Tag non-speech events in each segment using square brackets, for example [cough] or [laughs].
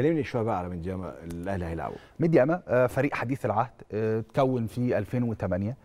كلمني شويه بقى على ميدياما الاهلي هيلعبه آه، ميدياما فريق حديث العهد آه، تكون في 2008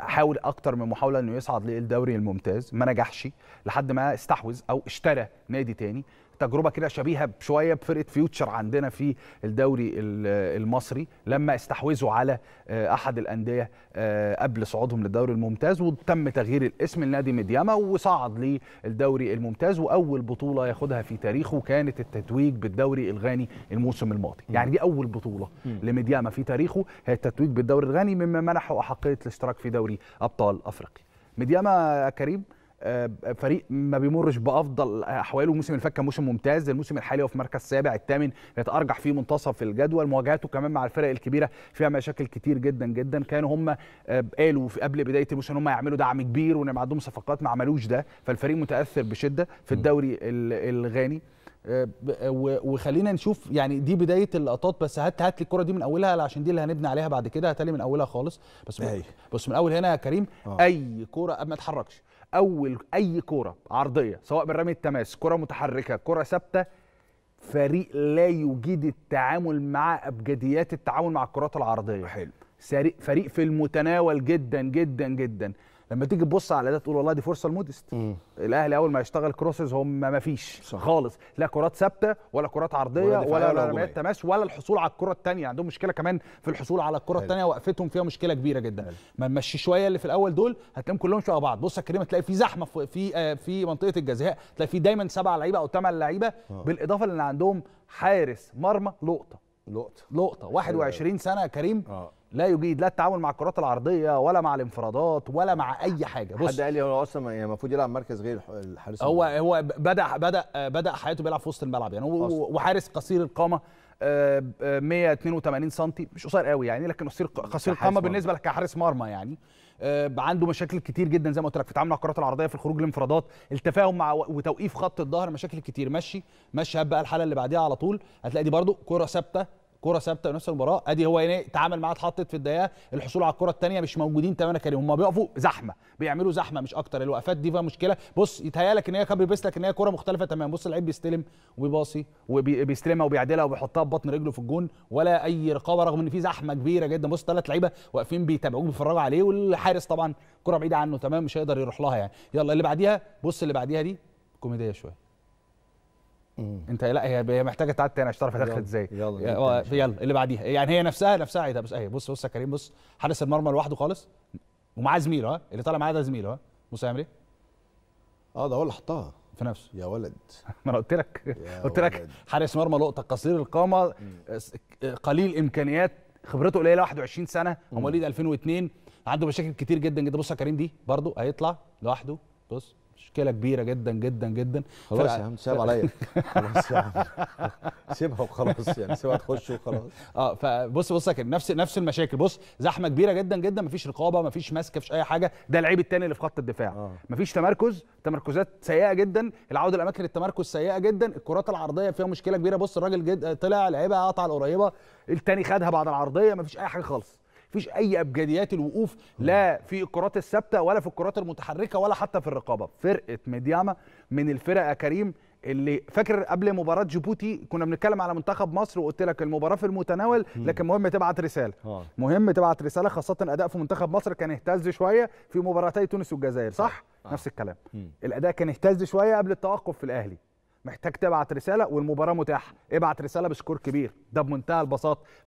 حاول اكتر من محاوله انه يصعد للدوري الممتاز ما نجحش لحد ما استحوذ او اشترى نادي تاني تجربه كده شبيهه بشويه بفرقه فيوتشر عندنا في الدوري المصري لما استحوذوا على آه، احد الانديه آه، قبل صعودهم للدوري الممتاز وتم تغيير الاسم لنادي مدياما وصعد للدوري الممتاز واول بطوله ياخدها في تاريخه كانت التتويج بالدوري الغاني الموسم الماضي يعني دي اول بطوله لميدياما في تاريخه هي التتويج بالدوري الغاني مما منحه احقيه الاشتراك في دوري ابطال افريقيا مدياما كريم آه، فريق ما بيمرش بافضل احواله الموسم اللي فات كان موسم ممتاز الموسم الحالي هو في مركز سابع الثامن بيتارجح فيه منتصف الجدول مواجهاته كمان مع الفرق الكبيره فيها مشاكل كتير جدا جدا كانوا هم آه، قالوا في قبل بدايه الموسم ان هم يعملوا دعم كبير وان عندهم صفقات ما عملوش ده فالفريق متاثر بشده في الدوري الغاني آه، آه، وخلينا نشوف يعني دي بدايه اللقطات بس هات هات لي الكره دي من اولها عشان دي اللي هنبني عليها بعد كده هتالي من اولها خالص بس أيوه. بص من اول هنا يا كريم أوه. اي كوره ما تحركش اول اي كوره عرضيه سواء من رمي التماس كره متحركه كره ثابته فريق لا يجيد التعامل مع ابجديات التعامل مع الكرات العرضيه حلو فريق في المتناول جدا جدا جدا لما تيجي تبص على ده تقول والله دي فرصه لمودست الاهلي اول ما يشتغل كروسز هم ما فيش صح. خالص لا كرات ثابته ولا كرات عرضيه ولا ولا رميات تماس ولا الحصول على الكره الثانيه عندهم مشكله كمان في الحصول على الكره الثانيه وقفتهم فيها مشكله كبيره جدا ما نمشي شويه اللي في الاول دول هتلاقيهم كلهم شبه بعض بص يا كريم هتلاقي في زحمه في في, آه، في منطقه الجزاء تلاقي في دايما سبع لعيبه او ثمان لعيبه آه. بالاضافه لان عندهم حارس مرمى لقطه لقطه لقطه 21 سنه يا كريم آه. لا يجيد لا التعامل مع الكرات العرضيه ولا مع الانفرادات ولا مع اي حاجه بص حد قال لي هو اصلا يعني المفروض يلعب مركز غير الحارس هو هو بدا بدا بدا حياته بيلعب في وسط الملعب يعني وحارس قصير القامه 182 آه، سم مش قصير قوي يعني لكن قصير قصير القامه بالنسبه لك كحارس مرمى يعني آه، عنده مشاكل كتير جدا زي ما قلت لك في التعامل مع الكرات العرضيه في الخروج للانفرادات التفاهم مع وتوقيف خط الظهر مشاكل كتير مشي مشي هات بقى الحاله اللي بعديها على طول هتلاقي دي برده كره ثابته كره ثابته نفس المباراه ادي هو هنا إيه، اتعامل معاه اتحطت في الدقيقه الحصول على الكره الثانيه مش موجودين تماما كريم هم بيقفوا زحمه بيعملوا زحمه مش اكتر الوقفات دي فيها مشكله بص يتهيالك ان هي كان بيلبس لك ان هي كره مختلفه تماما بص اللعيب بيستلم وبيباصي وبيستلمها وبيعدلها وبيحطها ببطن رجله في الجون ولا اي رقابه رغم ان في زحمه كبيره جدا بص ثلاث لعيبه واقفين بيتابعوه بيتفرجوا عليه والحارس طبعا كره بعيده عنه تمام مش هيقدر يروح لها يعني يلا اللي بعديها بص اللي بعديها دي كوميديه شويه مم. انت لا هي محتاجه تعاد تاني يعني عشان تعرف هتدخل ازاي يلا يلا, يلا اللي بعديها يعني هي نفسها نفسها عيدها بس اهي بص بص يا كريم بص حارس المرمى لوحده خالص ومعاه زميله ها اللي طالع معاه ده زميله ها موسى عمري اه ده هو اللي حطها في نفسه يا ولد [laughs] ما انا قلت لك [laughs] قلت لك حارس مرمى لقطه قصير القامه قليل امكانيات خبرته قليله 21 سنه هو مواليد 2002 عنده مشاكل كتير جدا جدا بص يا كريم دي برضه هيطلع لوحده بص مشكله كبيره جدا جدا جدا خلاص يا عم سيب عليا [laughs] خلاص يا عم سيبها وخلاص يعني سيبها تخش وخلاص اه فبص بص كده نفس نفس المشاكل بص زحمه كبيره جدا جدا مفيش رقابه مفيش ماسكه مفيش اي حاجه ده العيب الثاني اللي في خط الدفاع آه. مفيش تمركز تمركزات سيئه جدا العوده لاماكن التمركز سيئه جدا الكرات العرضيه فيها مشكله كبيره بص الراجل جد... طلع لعبها قطع القريبه الثاني خدها بعد العرضيه مفيش اي حاجه خالص فيش اي ابجديات الوقوف لا في الكرات الثابته ولا في الكرات المتحركه ولا حتى في الرقابه فرقه ميدياما من الفرق يا كريم اللي فاكر قبل مباراه جيبوتي كنا بنتكلم على منتخب مصر وقلت لك المباراه في المتناول لكن مهم تبعت رساله آه. مهم تبعت رساله خاصه اداء في منتخب مصر كان اهتز شويه في مباراتي تونس والجزائر صح آه. نفس الكلام الاداء كان اهتز شويه قبل التوقف في الاهلي محتاج تبعت رساله والمباراه متاحه ابعت رساله بسكور كبير ده بمنتهى البساطه